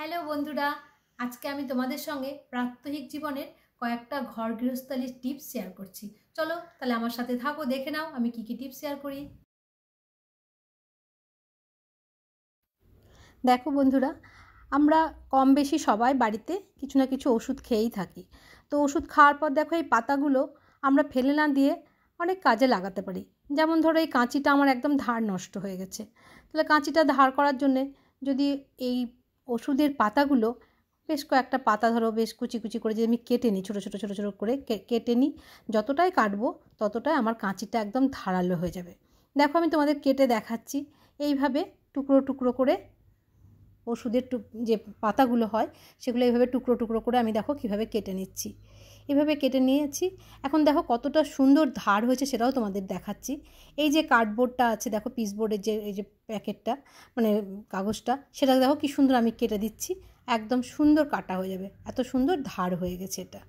hello বন্ধুরা আজকে আমি তোমাদের সঙ্গে প্রাত্যহিক জীবনের কয়েকটা ঘর গৃহস্থালির টিপস শেয়ার করছি চলো তাহলে আমার সাথে থাকো দেখে নাও আমি কী কী টিপস শেয়ার করি দেখো বন্ধুরা আমরা কম বেশি সবাই বাড়িতে কিছু না কিছু ওষুধ খেয়েই থাকি তো ওষুধ খাওয়ার পর দেখো এই পাতাগুলো আমরা ফেলে না দিয়ে অনেক কাজে লাগাতে পারি যেমন ধরো এই কাঁচিটা আমার একদম ধার নষ্ট হয়ে গেছে তাহলে কাঁচিটা ধার করার জন্যে যদি এই ওষুধের পাতাগুলো বেশ কয়েকটা পাতা ধরো বেশ কুচি কুচি করে যদি আমি কেটে নিই ছোটো ছোটো ছোটো ছোটো করে কেটে নিই যতটাই কাটবো ততটাই আমার কাঁচিটা একদম ধারালো হয়ে যাবে দেখো আমি তোমাদের কেটে দেখাচ্ছি এইভাবে টুকরো টুকরো করে ওষুধের টুক যে পাতাগুলো হয় সেগুলো এইভাবে টুকরো টুকরো করে আমি দেখো কীভাবে কেটে নিচ্ছি এভাবে কেটে নিয়েছি এখন দেখো কতটা সুন্দর ধার হয়েছে সেটাও তোমাদের দেখাচ্ছি এই যে কার্ডবোর্ডটা আছে দেখো পিসবোর্ডের যে এই যে প্যাকেটটা মানে কাগজটা সেটা দেখো কি সুন্দর আমি কেটে দিচ্ছি একদম সুন্দর কাটা হয়ে যাবে এত সুন্দর ধার হয়ে গেছে এটা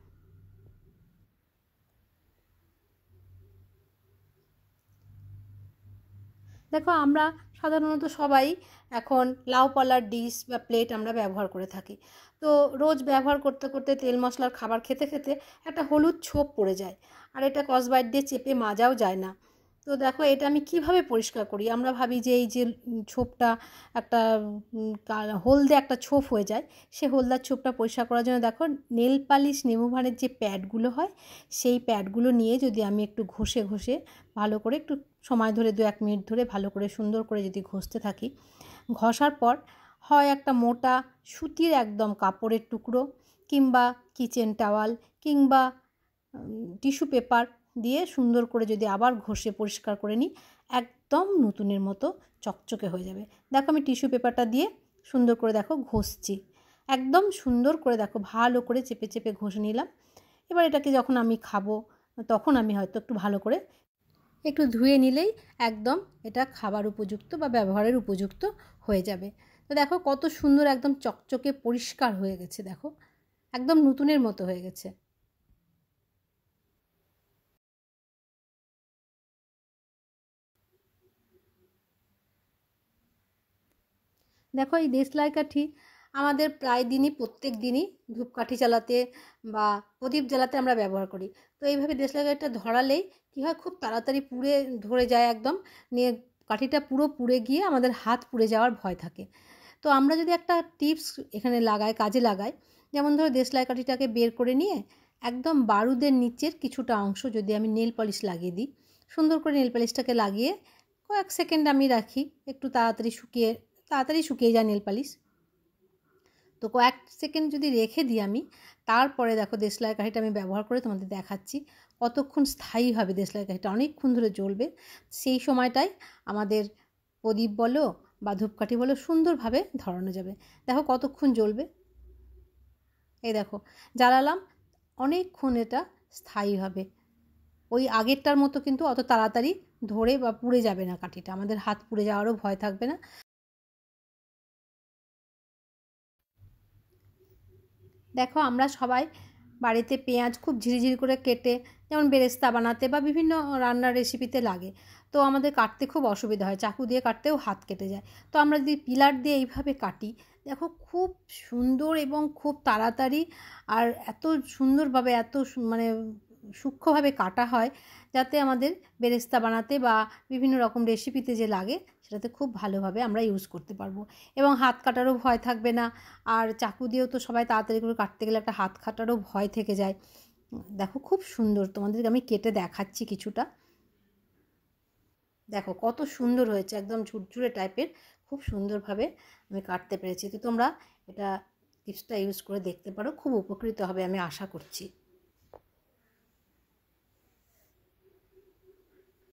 দেখো আমরা সাধারণত সবাই এখন লাউ পালার ডিশ বা প্লেট আমরা ব্যবহার করে থাকি তো রোজ ব্যবহার করতে করতে তেল মশলার খাবার খেতে খেতে একটা হলুদ ছোপ পড়ে যায় আর এটা কসবাইট দিয়ে চেপে মাজাও যায় না তো দেখো এটা আমি কিভাবে পরিষ্কার করি আমরা ভাবি যে এই যে ছোপটা একটা হলদে একটা ছোপ হয়ে যায় সে হলদার ছোপটা পরিষ্কার করার জন্য দেখো নেল পালিশ নেমুভারের যে প্যাডগুলো হয় সেই প্যাডগুলো নিয়ে যদি আমি একটু ঘষে ঘষে ভালো করে একটু সময় ধরে দু এক মিনিট ধরে ভালো করে সুন্দর করে যদি ঘষতে থাকি ঘষার পর হয় একটা মোটা সুতির একদম কাপড়ের টুকরো কিংবা কিচেন টাওয়াল কিংবা টিস্যু পেপার দিয়ে সুন্দর করে যদি আবার ঘষে পরিষ্কার করে নিই একদম নতুনের মতো চকচকে হয়ে যাবে দেখো আমি টিস্যু পেপারটা দিয়ে সুন্দর করে দেখো ঘষছি একদম সুন্দর করে দেখো ভালো করে চেপে চেপে ঘষে নিলাম এবার এটাকে যখন আমি খাবো তখন আমি হয়তো একটু ভালো করে একটু ধুয়ে নিলেই একদম এটা খাবার উপযুক্ত বা ব্যবহারের উপযুক্ত হয়ে যাবে তো দেখো কত সুন্দর একদম চকচকে পরিষ্কার হয়ে গেছে দেখো একদম নতুনের মতো হয়ে গেছে দেখো এই দেশলাই কাঠি আমাদের প্রায় দিনই প্রত্যেক দিনই ধূপকাঠি জ্বালাতে বা প্রদীপ জ্বালাতে আমরা ব্যবহার করি তো এইভাবে দেশলাই কাঠিটা ধরালেই কী হয় খুব তাড়াতাড়ি পুড়ে ধরে যায় একদম নিয়ে কাঠিটা পুরো পুড়ে গিয়ে আমাদের হাত পুড়ে যাওয়ার ভয় থাকে তো আমরা যদি একটা টিপস এখানে লাগাই কাজে লাগাই যেমন ধরো দেশলাই কাঠিটাকে বের করে নিয়ে একদম বারুদের নিচের কিছুটা অংশ যদি আমি নেল পলিশ লাগিয়ে দিই সুন্দর করে নেল পলিশটাকে লাগিয়ে কয়েক সেকেন্ড আমি রাখি একটু তাড়াতাড়ি শুকিয়ে তাড়াতাড়ি শুকিয়ে যায় নেল পালিশ তো কয়েক সেকেন্ড যদি রেখে দিই আমি তারপরে দেখো দেশলাই কাঠিটা আমি ব্যবহার করে তোমাদের দেখাচ্ছি কতক্ষণ স্থায়ী হবে দেশলাই কাঠিটা অনেকক্ষণ ধরে জ্বলবে সেই সময়টাই আমাদের প্রদীপ বলো বা ধূপকাঠি বলো সুন্দরভাবে ধরানো যাবে দেখো কতক্ষণ জ্বলবে এই দেখো জ্বালালাম অনেকক্ষণ এটা স্থায়ী হবে ওই আগেরটার মতো কিন্তু অত তাড়াতাড়ি ধরে বা পুড়ে যাবে না কাঠিটা আমাদের হাত পুড়ে যাওয়ারও ভয় থাকবে না দেখো আমরা সবাই বাড়িতে পেঁয়াজ খুব ঝিরিঝিরি করে কেটে যেমন বেরেস্তা বানাতে বা বিভিন্ন রান্নার রেসিপিতে লাগে তো আমাদের কাটতে খুব অসুবিধা হয় চাকু দিয়ে কাটতেও হাত কেটে যায় তো আমরা যদি পিলার দিয়ে এইভাবে কাটি দেখো খুব সুন্দর এবং খুব তাড়াতাড়ি আর এত সুন্দরভাবে এত মানে সূক্ষ্মভাবে কাটা হয় যাতে আমাদের বেরেস্তা বানাতে বা বিভিন্ন রকম রেসিপিতে যে লাগে সেটাতে খুব ভালোভাবে আমরা ইউজ করতে পারবো এবং হাত কাটারও ভয় থাকবে না আর চাকু দিয়েও তো সবাই তাড়াতাড়ি করে কাটতে গেলে একটা হাত কাটারও ভয় থেকে যায় দেখো খুব সুন্দর তোমাদেরকে আমি কেটে দেখাচ্ছি কিছুটা দেখো কত সুন্দর হয়েছে একদম ঝুরঝুরে টাইপের খুব সুন্দরভাবে আমি কাটতে পেরেছি তো তোমরা এটা টিপসটা ইউজ করে দেখতে পারো খুব উপকৃত হবে আমি আশা করছি